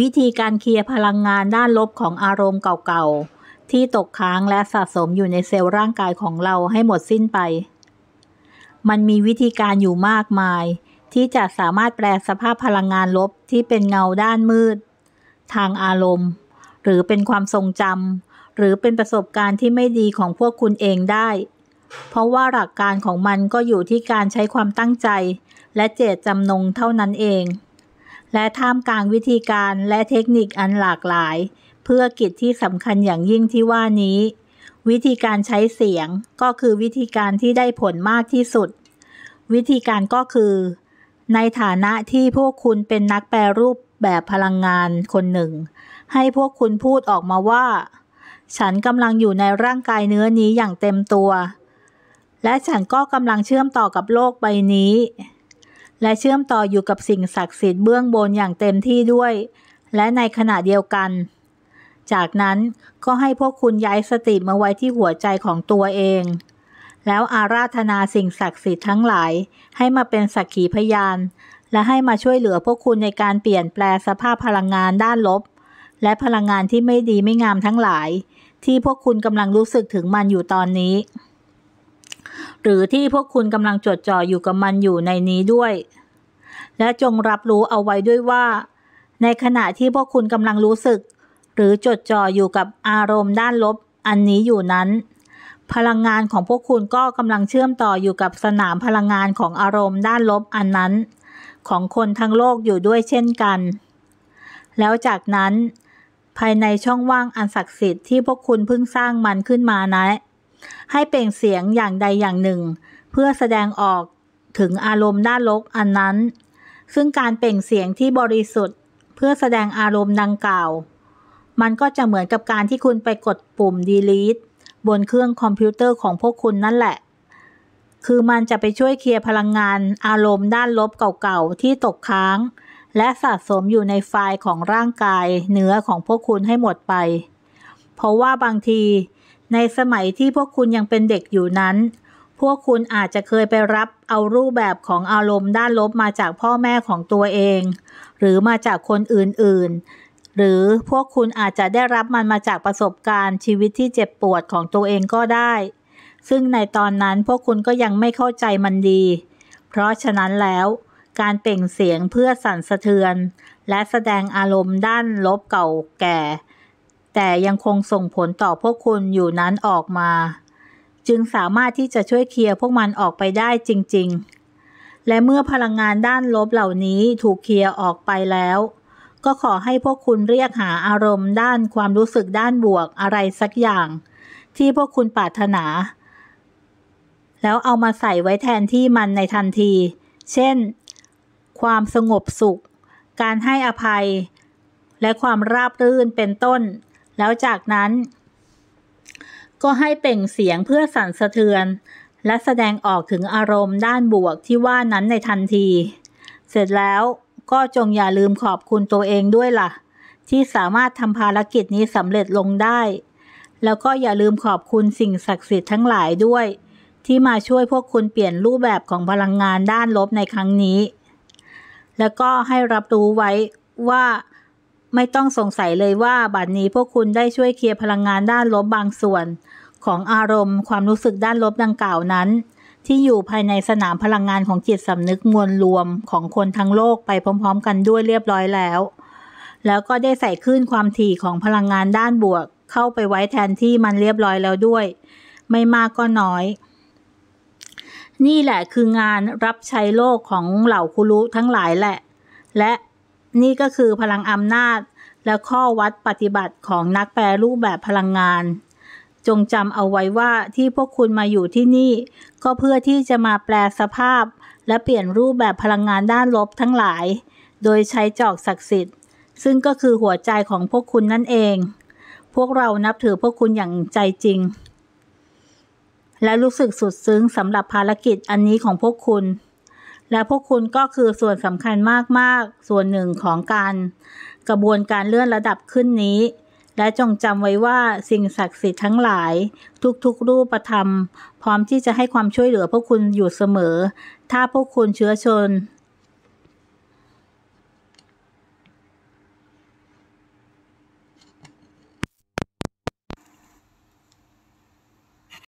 วิธีการเคลียร์พลังงานด้านลบของอารมณ์เก่าๆที่ตกค้างและสะสมอยู่ในเซลล์ร่างกายของเราให้หมดสิ้นไป มันมีวิธีการอยู่มากมาย ที่จะสามารถแปลสภาพพลังงานลบที่เป็นเงาด้านมืด ทางอารมณ์ หรือเป็นความทรงจำหรือเป็นประสบการณ์ที่ไม่ดีของพวกคุณเองได้ เพราะว่าหลักการของมันก็อยู่ที่การใช้ความตั้งใจ และเจตจำนงเท่านั้นเองและท่ามกลางวิธีการและเทคนิคอันหลากหลาย เพื่อกิจที่สำคัญอย่างยิ่งที่ว่านี้ วิธีการใช้เสียงก็คือวิธีการที่ได้ผลมากที่สุด วิธีการก็คือ ในฐานะที่พวกคุณเป็นนักแปลรูปแบบพลังงานคนหนึ่ง ให้พวกคุณพูดออกมาว่า ฉันกำลังอยู่ในร่างกายเนื้อนี้อย่างเต็มตัว และฉันก็กำลังเชื่อมต่อกับโลกใบนี้และเชื่อมต่ออยู่กับสิ่งศักดิ์สิทธิ์เบื้องบนอย่างเต็มที่ด้วย และในขณะเดียวกัน จากนั้นก็ให้พวกคุณย้ายสติมาไว้ที่หัวใจของตัวเอง แล้วอาราธนาสิ่งศักดิ์สิทธิ์ทั้งหลาย ให้มาเป็นสักขีพยาน และให้มาช่วยเหลือพวกคุณในการเปลี่ยนแปลสภาพพลังงานด้านลบ และพลังงานที่ไม่ดีไม่งามทั้งหลาย ที่พวกคุณกำลังรู้สึกถึงมันอยู่ตอนนี้ หรือที่พวกคุณกำลังจดจ่ออยู่กับมันอยู่ในนี้ด้วยและจงรับรู้เอาไว้ด้วยว่า ในขณะที่พวกคุณกำลังรู้สึก หรือจดจ่ออยู่กับอารมณ์ด้านลบอันนี้อยู่นั้น พลังงานของพวกคุณก็กำลังเชื่อมต่ออยู่กับสนามพลังงานของอารมณ์ด้านลบอันนั้น ของคนทั้งโลกอยู่ด้วยเช่นกัน แล้วจากนั้น ภายในช่องว่างอันศักดิ์สิทธิ์ที่พวกคุณเพิ่งสร้างมันขึ้นมานะให้เปล่งเสียงอย่างใดอย่างหนึ่ง เพื่อแสดงออกถึงอารมณ์ด้านลบอันนั้นซึ่งการเปล่งเสียงที่บริสุทธิ์ เพื่อแสดงอารมณ์ดังกล่าว มันก็จะเหมือนกับการที่คุณไปกดปุ่ม delete บนเครื่องคอมพิวเตอร์ของพวกคุณนั่นแหละ คือมันจะไปช่วยเคลียร์พลังงานอารมณ์ด้านลบเก่าๆ ที่ตกค้าง และสะสมอยู่ในไฟล์ของร่างกายเนื้อของพวกคุณให้หมดไป เพราะว่าบางที ในสมัยที่พวกคุณยังเป็นเด็กอยู่นั้นพวกคุณอาจจะเคยไปรับเอารูปแบบของอารมณ์ด้านลบมาจากพ่อแม่ของตัวเอง หรือมาจากคนอื่นๆ หรือพวกคุณอาจจะได้รับมันมาจากประสบการณ์ชีวิตที่เจ็บปวดของตัวเองก็ได้ ซึ่งในตอนนั้นพวกคุณก็ยังไม่เข้าใจมันดี เพราะฉะนั้นแล้ว การเปล่งเสียงเพื่อสั่นสะเทือน และแสดงอารมณ์ด้านลบเก่าแก่ แต่ยังคงส่งผลต่อพวกคุณอยู่นั้นออกมาจึงสามารถที่จะช่วยเคลียร์พวกมันออกไปได้จริง ๆ และเมื่อพลังงานด้านลบเหล่านี้ถูกเคลียร์ออกไปแล้ว ก็ขอให้พวกคุณเรียกหาอารมณ์ด้านความรู้สึกด้านบวกอะไรสักอย่าง ที่พวกคุณปรารถนา แล้วเอามาใส่ไว้แทนที่มันในทันที เช่น ความสงบสุข การให้อภัย และความราบรื่นเป็นต้น แล้วจากนั้นก็ให้เปล่งเสียงเพื่อสั่นสะเทือน และแสดงออกถึงอารมณ์ด้านบวกที่ว่านั้นในทันที เสร็จแล้วก็จงอย่าลืมขอบคุณตัวเองด้วยละ่ะ ที่สามารถทำภารกิจนี้สำเร็จลงได้ แล้วก็อย่าลืมขอบคุณสิ่งศักดิ์สิทธิ์ทั้งหลายด้วย ที่มาช่วยพวกคุณเปลี่ยนรูปแบบของพลังงานด้านลบในครั้งนี้ แล้วก็ให้รับรู้ไว้ว่าไม่ต้องสงสัยเลยว่าบัดนี้พวกคุณได้ช่วยเคลียร์พลังงานด้านลบบางส่วน ของอารมณ์ความรู้สึกด้านลบดังกล่าวนั้น ที่อยู่ภายในสนามพลังงานของจิตสำนึกมวลรวม ของคนทั้งโลกไปพร้อมๆ กันด้วยเรียบร้อยแล้ว แล้วก็ได้ใส่คลื่นความถี่ของพลังงานด้านบวก เข้าไปไว้แทนที่มันเรียบร้อยแล้วด้วย ไม่มากก็น้อย นี่แหละคืองานรับใช้โลกของเหล่าคุรุทั้งหลายแหละ และนี่ก็คือพลังอำนาจ และข้อวัดปฏิบัติของนักแปลรูปแบบพลังงาน จงจำเอาไว้ว่าที่พวกคุณมาอยู่ที่นี่ ก็เพื่อที่จะมาแปลสภาพ และเปลี่ยนรูปแบบพลังงานด้านลบทั้งหลาย โดยใช้จอกศักดิ์สิทธิ์ ซึ่งก็คือหัวใจของพวกคุณนั่นเอง พวกเรานับถือพวกคุณอย่างใจจริง และรู้สึกสุดซึ้งสำหรับภารกิจอันนี้ของพวกคุณและพวกคุณก็คือส่วนสำคัญมาก ๆ ส่วนหนึ่งของการกระบวนการเลื่อนระดับขึ้นนี้ และจงจำไว้ว่าสิ่งศักดิ์สิทธิ์ทั้งหลาย ทุกๆ รูปธรรม พร้อมที่จะให้ความช่วยเหลือพวกคุณอยู่เสมอ ถ้าพวกคุณเชื้อชน